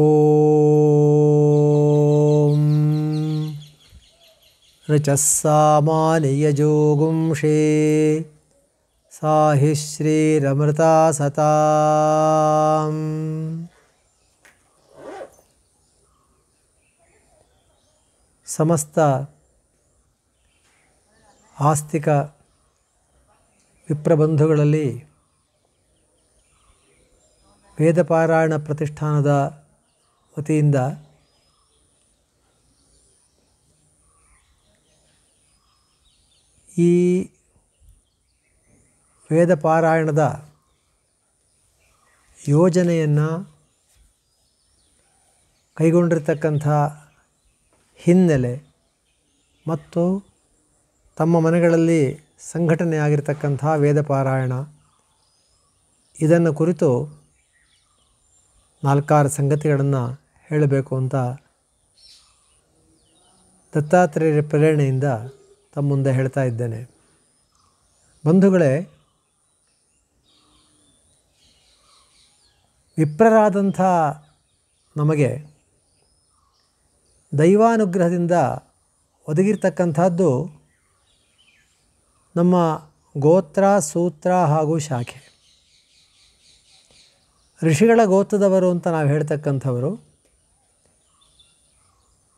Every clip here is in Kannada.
ॐ ऋचस्सामानियजोगुंषे ಸಾಹಿ हि श्रीरमृता ಸಮಸ್ತ ಆಸ್ತಿಕ ವಿಪ್ರಬಂಧುಗಳಲ್ಲಿ ವೇದಪಾರಾಯಣ ಪ್ರತಿಷ್ಠಾನದ ವತಿಯಿಂದ ಈ ವೇದ ಪಾರಾಯಣದ ಯೋಜನೆಯನ್ನು ಕೈಗೊಂಡಿರ್ತಕ್ಕಂಥ ಹಿನ್ನೆಲೆ ಮತ್ತು ತಮ್ಮ ಮನೆಗಳಲ್ಲಿ ಸಂಘಟನೆ ಆಗಿರ್ತಕ್ಕಂಥ ವೇದ ಪಾರಾಯಣ ಇದನ್ನು ಕುರಿತು ನಾಲ್ಕಾರು ಸಂಗತಿಗಳನ್ನು ಹೇಳಬೇಕು ಅಂತ ದತ್ತಾತ್ರೇಯರ ಪ್ರೇರಣೆಯಿಂದ ತಮ್ಮ ಮುಂದೆ ಹೇಳ್ತಾ ಇದ್ದೇನೆ ಬಂಧುಗಳೇ ವಿಪ್ರರಾದಂಥ ನಮಗೆ ದೈವಾನುಗ್ರಹದಿಂದ ಒದಗಿರ್ತಕ್ಕಂಥದ್ದು ನಮ್ಮ ಗೋತ್ರ ಸೂತ್ರ ಹಾಗೂ ಶಾಖೆ ಋಷಿಗಳ ಗೋತ್ರದವರು ಅಂತ ನಾವು ಹೇಳ್ತಕ್ಕಂಥವರು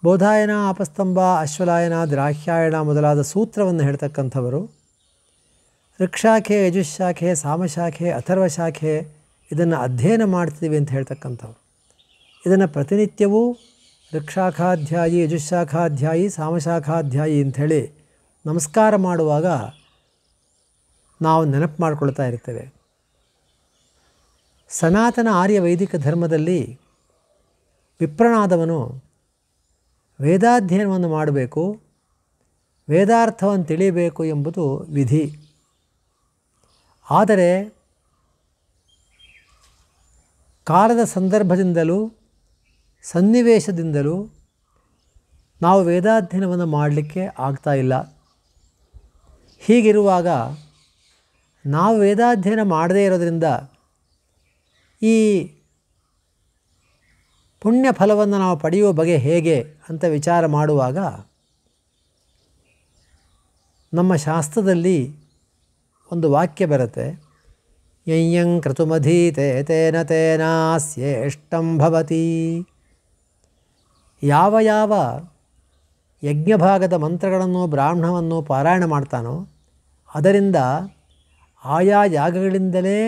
ಬೋಧಾಯನ ಅಪಸ್ತಂಭ ಅಶ್ವಲಾಯನ ದ್ರಾಹ್ಯಾಯಣ ಮೊದಲಾದ ಸೂತ್ರವನ್ನು ಹೇಳ್ತಕ್ಕಂಥವರು ವೃಕ್ಷಾಖೆ ಯಜುಶಾಖೆ ಸಾಮಶಾಖೆ ಅಥರ್ವಶಾಖೆ ಇದನ್ನು ಅಧ್ಯಯನ ಮಾಡ್ತೀವಿ ಅಂತ ಹೇಳ್ತಕ್ಕಂಥವ್ರು ಇದನ್ನು ಪ್ರತಿನಿತ್ಯವೂ ವೃಕ್ಷಾಖಾಧ್ಯಾಯಿ ಯಜುಶಾಖಾಧ್ಯಾಯಿ ಸಾಮಶಾಖಾಧ್ಯಾಯಿ ಅಂಥೇಳಿ ನಮಸ್ಕಾರ ಮಾಡುವಾಗ ನಾವು ನೆನಪು ಮಾಡಿಕೊಳ್ತಾ ಇರ್ತೇವೆ ಸನಾತನ ಆರ್ಯ ವೈದಿಕ ಧರ್ಮದಲ್ಲಿ ವಿಪ್ರನಾದವನು ವೇದಾಧ್ಯಯನವನ್ನು ಮಾಡಬೇಕು ವೇದಾರ್ಥವನ್ನು ತಿಳಿಯಬೇಕು ಎಂಬುದು ವಿಧಿ ಆದರೆ ಕಾಲದ ಸಂದರ್ಭದಿಂದಲೂ ಸನ್ನಿವೇಶದಿಂದಲೂ ನಾವು ವೇದಾಧ್ಯಯನವನ್ನು ಮಾಡಲಿಕ್ಕೆ ಆಗ್ತಾ ಇಲ್ಲ ಹೀಗಿರುವಾಗ ನಾವು ವೇದಾಧ್ಯಯನ ಮಾಡದೇ ಇರೋದರಿಂದ ಈ ಪುಣ್ಯ ಫಲವನ್ನು ನಾವು ಪಡೆಯುವ ಬಗೆ ಹೇಗೆ ಅಂತ ವಿಚಾರ ಮಾಡುವಾಗ ನಮ್ಮ ಶಾಸ್ತ್ರದಲ್ಲಿ ಒಂದು ವಾಕ್ಯ ಬರುತ್ತೆ ಯಂ ಕೃತುಮಧೀತೆ ತೇನ ತೇನಾಸ್ಯೇಷ್ಟಂ ಭವತಿ ಯಾವ ಯಾವ ಯಜ್ಞಭಾಗದ ಮಂತ್ರಗಳನ್ನು ಬ್ರಾಹ್ಮಣವನ್ನು ಪಾರಾಯಣ ಮಾಡ್ತಾನೋ ಅದರಿಂದ ಆಯಾ ಯಾಗಗಳಿಂದಲೇ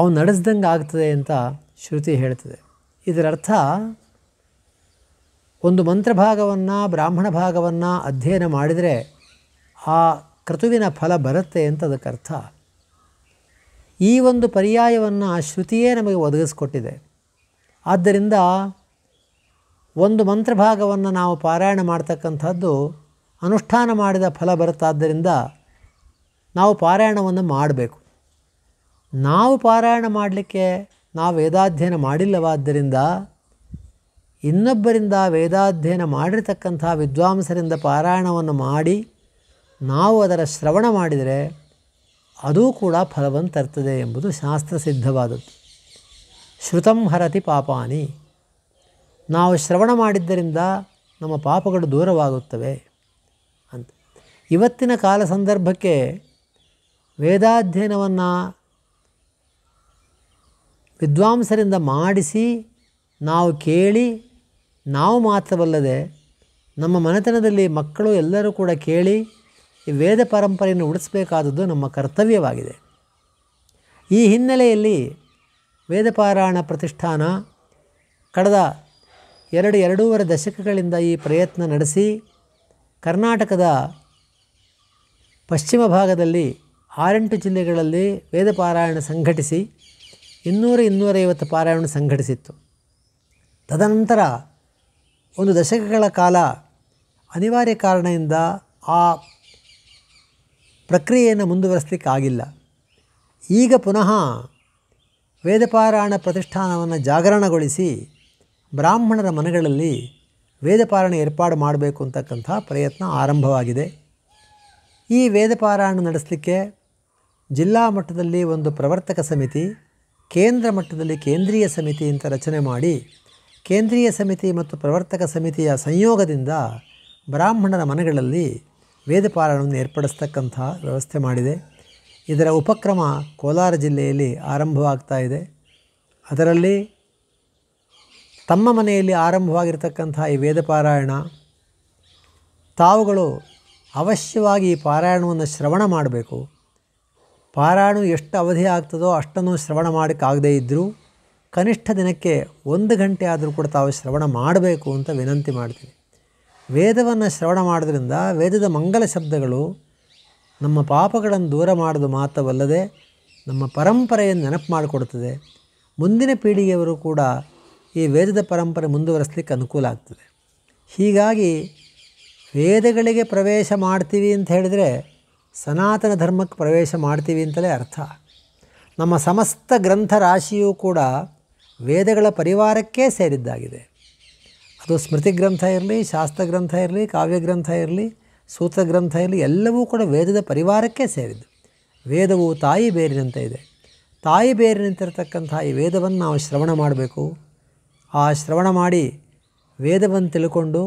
ಅವನು ನಡೆಸ್ದಂಗೆ ಆಗ್ತದೆ ಅಂತ ಶ್ರುತಿ ಹೇಳ್ತದೆ ಇದರರ್ಥ ಒಂದು ಮಂತ್ರಭಾಗವನ್ನು ಬ್ರಾಹ್ಮಣ ಭಾಗವನ್ನು ಅಧ್ಯಯನ ಮಾಡಿದರೆ ಆ ಕೃತುವಿನ ಫಲ ಬರುತ್ತೆ ಅಂತ ಅರ್ಥ ಈ ಒಂದು ಪರ್ಯಾಯವನ್ನು ಆ ಶ್ರುತಿಯೇ ನಮಗೆ ಒದಗಿಸ್ಕೊಟ್ಟಿದೆ ಆದ್ದರಿಂದ ಒಂದು ಮಂತ್ರಭಾಗವನ್ನು ನಾವು ಪಾರಾಯಣ ಮಾಡ್ತಕ್ಕಂಥದ್ದು ಅನುಷ್ಠಾನ ಮಾಡಿದ ಫಲ ಬರುತ್ತಾದ್ದರಿಂದ ನಾವು ಪಾರಾಯಣವನ್ನು ಮಾಡಬೇಕು ನಾವು ಪಾರಾಯಣ ಮಾಡಲಿಕ್ಕೆ ನಾವು ವೇದಾಧ್ಯಯನ ಮಾಡಿಲ್ಲವಾದ್ದರಿಂದ ಇನ್ನೊಬ್ಬರಿಂದ ವೇದಾಧ್ಯಯನ ಮಾಡಿರ್ತಕ್ಕಂಥ ವಿದ್ವಾಂಸರಿಂದ ಪಾರಾಯಣವನ್ನು ಮಾಡಿ ನಾವು ಅದರ ಶ್ರವಣ ಮಾಡಿದರೆ ಅದೂ ಕೂಡ ಫಲವನ್ನು ತರ್ತದೆ ಎಂಬುದು ಸಿದ್ಧವಾದದ್ದು ಶ್ರುತಂ ಹರತಿ ಪಾಪಾನಿ ನಾವು ಶ್ರವಣ ಮಾಡಿದ್ದರಿಂದ ನಮ್ಮ ಪಾಪಗಳು ದೂರವಾಗುತ್ತವೆ ಅಂತ ಇವತ್ತಿನ ಕಾಲ ಸಂದರ್ಭಕ್ಕೆ ವೇದಾಧ್ಯಯನವನ್ನು ವಿದ್ವಾಂಸರಿಂದ ಮಾಡಿಸಿ ನಾವು ಕೇಳಿ ನಾವು ಮಾತ್ರವಲ್ಲದೆ ನಮ್ಮ ಮನೆತನದಲ್ಲಿ ಮಕ್ಕಳು ಎಲ್ಲರೂ ಕೂಡ ಕೇಳಿ ಈ ವೇದ ಪರಂಪರೆಯನ್ನು ಉಳಿಸಬೇಕಾದದ್ದು ನಮ್ಮ ಕರ್ತವ್ಯವಾಗಿದೆ ಈ ಹಿನ್ನೆಲೆಯಲ್ಲಿ ವೇದಪಾರಾಯಣ ಪ್ರತಿಷ್ಠಾನ ಕಳೆದ ಎರಡು ಎರಡೂವರೆ ದಶಕಗಳಿಂದ ಈ ಪ್ರಯತ್ನ ನಡೆಸಿ ಕರ್ನಾಟಕದ ಪಶ್ಚಿಮ ಭಾಗದಲ್ಲಿ ಆರೆಂಟು ಜಿಲ್ಲೆಗಳಲ್ಲಿ ವೇದಪಾರಾಯಣ ಸಂಘಟಿಸಿ ಇನ್ನೂರ ಇನ್ನೂರೈವತ್ತು ಪಾರಾಯಣ ಸಂಘಟಿಸಿತ್ತು ತದನಂತರ ಒಂದು ದಶಕಗಳ ಕಾಲ ಅನಿವಾರ್ಯ ಕಾರಣದಿಂದ ಆ ಪ್ರಕ್ರಿಯೆಯನ್ನು ಮುಂದುವರೆಸಲಿಕ್ಕಾಗಿಲ್ಲ ಆಗಿಲ್ಲ ಈಗ ಪುನಃ ವೇದಪಾರಾಯಣ ಪ್ರತಿಷ್ಠಾನವನ್ನು ಜಾಗರಣಗೊಳಿಸಿ ಬ್ರಾಹ್ಮಣರ ಮನೆಗಳಲ್ಲಿ ವೇದಪಾರಾಯಣ ಏರ್ಪಾಡು ಮಾಡಬೇಕು ಅಂತಕ್ಕಂಥ ಪ್ರಯತ್ನ ಆರಂಭವಾಗಿದೆ ಈ ವೇದಪಾರಾಯಣ ನಡೆಸಲಿಕ್ಕೆ ಜಿಲ್ಲಾ ಮಟ್ಟದಲ್ಲಿ ಒಂದು ಪ್ರವರ್ತಕ ಸಮಿತಿ ಕೇಂದ್ರ ಮಟ್ಟದಲ್ಲಿ ಕೇಂದ್ರೀಯ ಸಮಿತಿ ಅಂತ ರಚನೆ ಮಾಡಿ ಕೇಂದ್ರೀಯ ಸಮಿತಿ ಮತ್ತು ಪ್ರವರ್ತಕ ಸಮಿತಿಯ ಸಂಯೋಗದಿಂದ ಬ್ರಾಹ್ಮಣರ ಮನೆಗಳಲ್ಲಿ ವೇದ ಪಾರಾಯಣವನ್ನು ಏರ್ಪಡಿಸ್ತಕ್ಕಂಥ ವ್ಯವಸ್ಥೆ ಮಾಡಿದೆ ಇದರ ಉಪಕ್ರಮ ಕೋಲಾರ ಜಿಲ್ಲೆಯಲ್ಲಿ ಆರಂಭವಾಗ್ತಾ ಇದೆ ಅದರಲ್ಲಿ ತಮ್ಮ ಮನೆಯಲ್ಲಿ ಆರಂಭವಾಗಿರ್ತಕ್ಕಂಥ ಈ ವೇದ ಪಾರಾಯಣ ತಾವುಗಳು ಅವಶ್ಯವಾಗಿ ಈ ಪಾರಾಯಣವನ್ನು ಶ್ರವಣ ಮಾಡಬೇಕು ಪಾರಾಯಣ ಎಷ್ಟು ಅವಧಿ ಆಗ್ತದೋ ಅಷ್ಟನ್ನು ಶ್ರವಣ ಮಾಡೋಕ್ಕಾಗದೇ ಇದ್ದರೂ ಕನಿಷ್ಠ ದಿನಕ್ಕೆ ಒಂದು ಗಂಟೆ ಆದರೂ ಕೂಡ ತಾವು ಶ್ರವಣ ಮಾಡಬೇಕು ಅಂತ ವಿನಂತಿ ಮಾಡ್ತೀನಿ ವೇದವನ್ನು ಶ್ರವಣ ಮಾಡೋದ್ರಿಂದ ವೇದದ ಮಂಗಲ ಶಬ್ದಗಳು ನಮ್ಮ ಪಾಪಗಳನ್ನು ದೂರ ಮಾಡೋದು ಮಾತ್ರವಲ್ಲದೆ ನಮ್ಮ ಪರಂಪರೆಯನ್ನು ನೆನಪು ಮಾಡಿಕೊಡ್ತದೆ ಮುಂದಿನ ಪೀಳಿಗೆಯವರು ಕೂಡ ಈ ವೇದದ ಪರಂಪರೆ ಮುಂದುವರೆಸಲಿಕ್ಕೆ ಅನುಕೂಲ ಆಗ್ತದೆ ಹೀಗಾಗಿ ವೇದಗಳಿಗೆ ಪ್ರವೇಶ ಮಾಡ್ತೀವಿ ಅಂತ ಹೇಳಿದರೆ ಸನಾತನ ಧರ್ಮಕ್ಕೆ ಪ್ರವೇಶ ಮಾಡ್ತೀವಿ ಅಂತಲೇ ಅರ್ಥ ನಮ್ಮ ಸಮಸ್ತ ಗ್ರಂಥ ರಾಶಿಯೂ ಕೂಡ ವೇದಗಳ ಪರಿವಾರಕ್ಕೇ ಸೇರಿದ್ದಾಗಿದೆ ಅದು ಸ್ಮೃತಿ ಗ್ರಂಥ ಇರಲಿ ಶಾಸ್ತ್ರಗ್ರಂಥ ಇರಲಿ ಕಾವ್ಯ ಗ್ರಂಥ ಇರಲಿ ಸೂತ್ರಗ್ರಂಥ ಇರಲಿ ಎಲ್ಲವೂ ಕೂಡ ವೇದದ ಪರಿವಾರಕ್ಕೇ ಸೇರಿದ್ದು ವೇದವು ತಾಯಿ ಬೇರಿನಂತೆ ಇದೆ ತಾಯಿ ಬೇರಿನಂತಿರತಕ್ಕಂಥ ಈ ವೇದವನ್ನು ನಾವು ಶ್ರವಣ ಮಾಡಬೇಕು ಆ ಶ್ರವಣ ಮಾಡಿ ವೇದವನ್ನು ತಿಳ್ಕೊಂಡು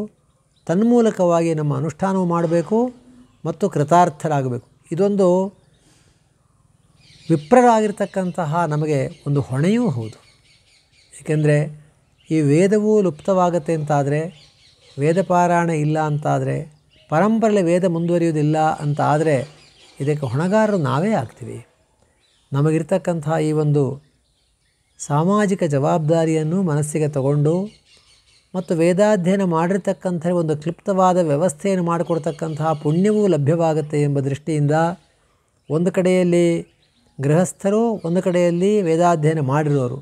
ತನ್ಮೂಲಕವಾಗಿ ನಮ್ಮ ಅನುಷ್ಠಾನವು ಮಾಡಬೇಕು ಮತ್ತು ಕೃತಾರ್ಥರಾಗಬೇಕು ಇದೊಂದು ವಿಪ್ರರಾಗಿರ್ತಕ್ಕಂತಹ ನಮಗೆ ಒಂದು ಹೊಣೆಯೂ ಹೌದು ಏಕೆಂದರೆ ಈ ವೇದವೂ ಲುಪ್ತವಾಗತ್ತೆ ಅಂತಾದರೆ ವೇದಪಾರಾಯಣ ಇಲ್ಲ ಅಂತಾದರೆ ಪರಂಪರೆಯಲ್ಲಿ ವೇದ ಮುಂದುವರಿಯುವುದಿಲ್ಲ ಅಂತ ಆದರೆ ಇದಕ್ಕೆ ಹೊಣೆಗಾರರು ನಾವೇ ಆಗ್ತೀವಿ ನಮಗಿರ್ತಕ್ಕಂತಹ ಈ ಒಂದು ಸಾಮಾಜಿಕ ಜವಾಬ್ದಾರಿಯನ್ನು ಮನಸ್ಸಿಗೆ ತಗೊಂಡು ಮತ್ತು ವೇದಾಧ್ಯಯನ ಮಾಡಿರ್ತಕ್ಕಂಥ ಒಂದು ಕ್ಲಿಪ್ತವಾದ ವ್ಯವಸ್ಥೆಯನ್ನು ಮಾಡಿಕೊಡ್ತಕ್ಕಂತಹ ಪುಣ್ಯವೂ ಲಭ್ಯವಾಗುತ್ತೆ ಎಂಬ ದೃಷ್ಟಿಯಿಂದ ಒಂದು ಕಡೆಯಲ್ಲಿ ಗೃಹಸ್ಥರು ಒಂದು ಕಡೆಯಲ್ಲಿ ವೇದಾಧ್ಯಯನ ಮಾಡಿರೋರು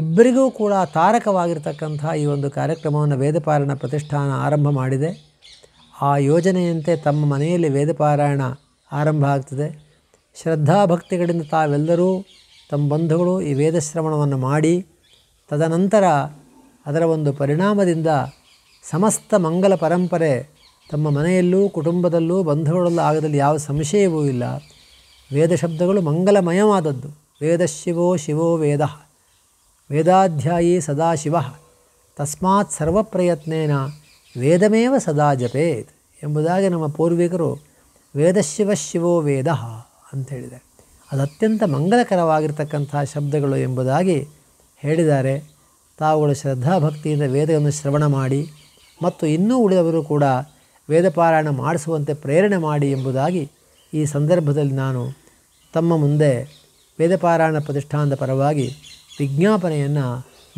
ಇಬ್ಬರಿಗೂ ಕೂಡ ತಾರಕವಾಗಿರ್ತಕ್ಕಂಥ ಈ ಒಂದು ಕಾರ್ಯಕ್ರಮವನ್ನು ವೇದಪಾರಾಯಣ ಪ್ರತಿಷ್ಠಾನ ಆರಂಭ ಮಾಡಿದೆ ಆ ಯೋಜನೆಯಂತೆ ತಮ್ಮ ಮನೆಯಲ್ಲಿ ವೇದಪಾರಾಯಣ ಆರಂಭ ಆಗ್ತದೆ ಶ್ರದ್ಧಾಭಕ್ತಿಗಳಿಂದ ತಾವೆಲ್ಲರೂ ತಮ್ಮ ಬಂಧುಗಳು ಈ ವೇದಶ್ರವಣವನ್ನು ಮಾಡಿ ತದನಂತರ ಅದರ ಒಂದು ಪರಿಣಾಮದಿಂದ ಸಮಸ್ತ ಮಂಗಲ ಪರಂಪರೆ ತಮ್ಮ ಮನೆಯಲ್ಲೂ ಕುಟುಂಬದಲ್ಲೂ ಬಂಧುಗಳಲ್ಲೂ ಆಗದಲ್ಲಿ ಯಾವ ಸಂಶಯವೂ ಇಲ್ಲ ವೇದ ಶಬ್ದಗಳು ಮಂಗಲಮಯವಾದದ್ದು ವೇದಶಿವೋ ಶಿವೋ ವೇದ ವೇದಾಧ್ಯಾಯಿ ಸದಾ ಶಿವ ತಸ್ಮಾತ್ ಸರ್ವಪ್ರಯತ್ನೇನ ವೇದಮೇವ ಸದಾ ಜಪೇತ್ ಎಂಬುದಾಗಿ ನಮ್ಮ ಪೂರ್ವಿಕರು ವೇದಶಿವ ಶಿವೋ ವೇದ ಅಂಥೇಳಿದೆ ಅದು ಅತ್ಯಂತ ಮಂಗಲಕರವಾಗಿರ್ತಕ್ಕಂಥ ಶಬ್ದಗಳು ಎಂಬುದಾಗಿ ಹೇಳಿದ್ದಾರೆ ತಾವುಗಳು ಶ್ರದ್ಧಾಭಕ್ತಿಯಿಂದ ವೇದವನ್ನು ಶ್ರವಣ ಮಾಡಿ ಮತ್ತು ಇನ್ನೂ ಉಳಿದವರು ಕೂಡ ವೇದಪಾರಾಯಣ ಮಾಡಿಸುವಂತೆ ಪ್ರೇರಣೆ ಮಾಡಿ ಎಂಬುದಾಗಿ ಈ ಸಂದರ್ಭದಲ್ಲಿ ನಾನು ತಮ್ಮ ಮುಂದೆ ವೇದಪಾರಾಯಣ ಪ್ರತಿಷ್ಠಾನದ ಪರವಾಗಿ ವಿಜ್ಞಾಪನೆಯನ್ನು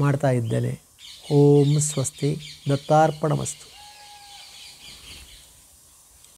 ಮಾಡ್ತಾ ಇದ್ದೇನೆ ಓಂ ಸ್ವಸ್ತಿ ದತ್ತಾರ್ಪಣಮಸ್ತು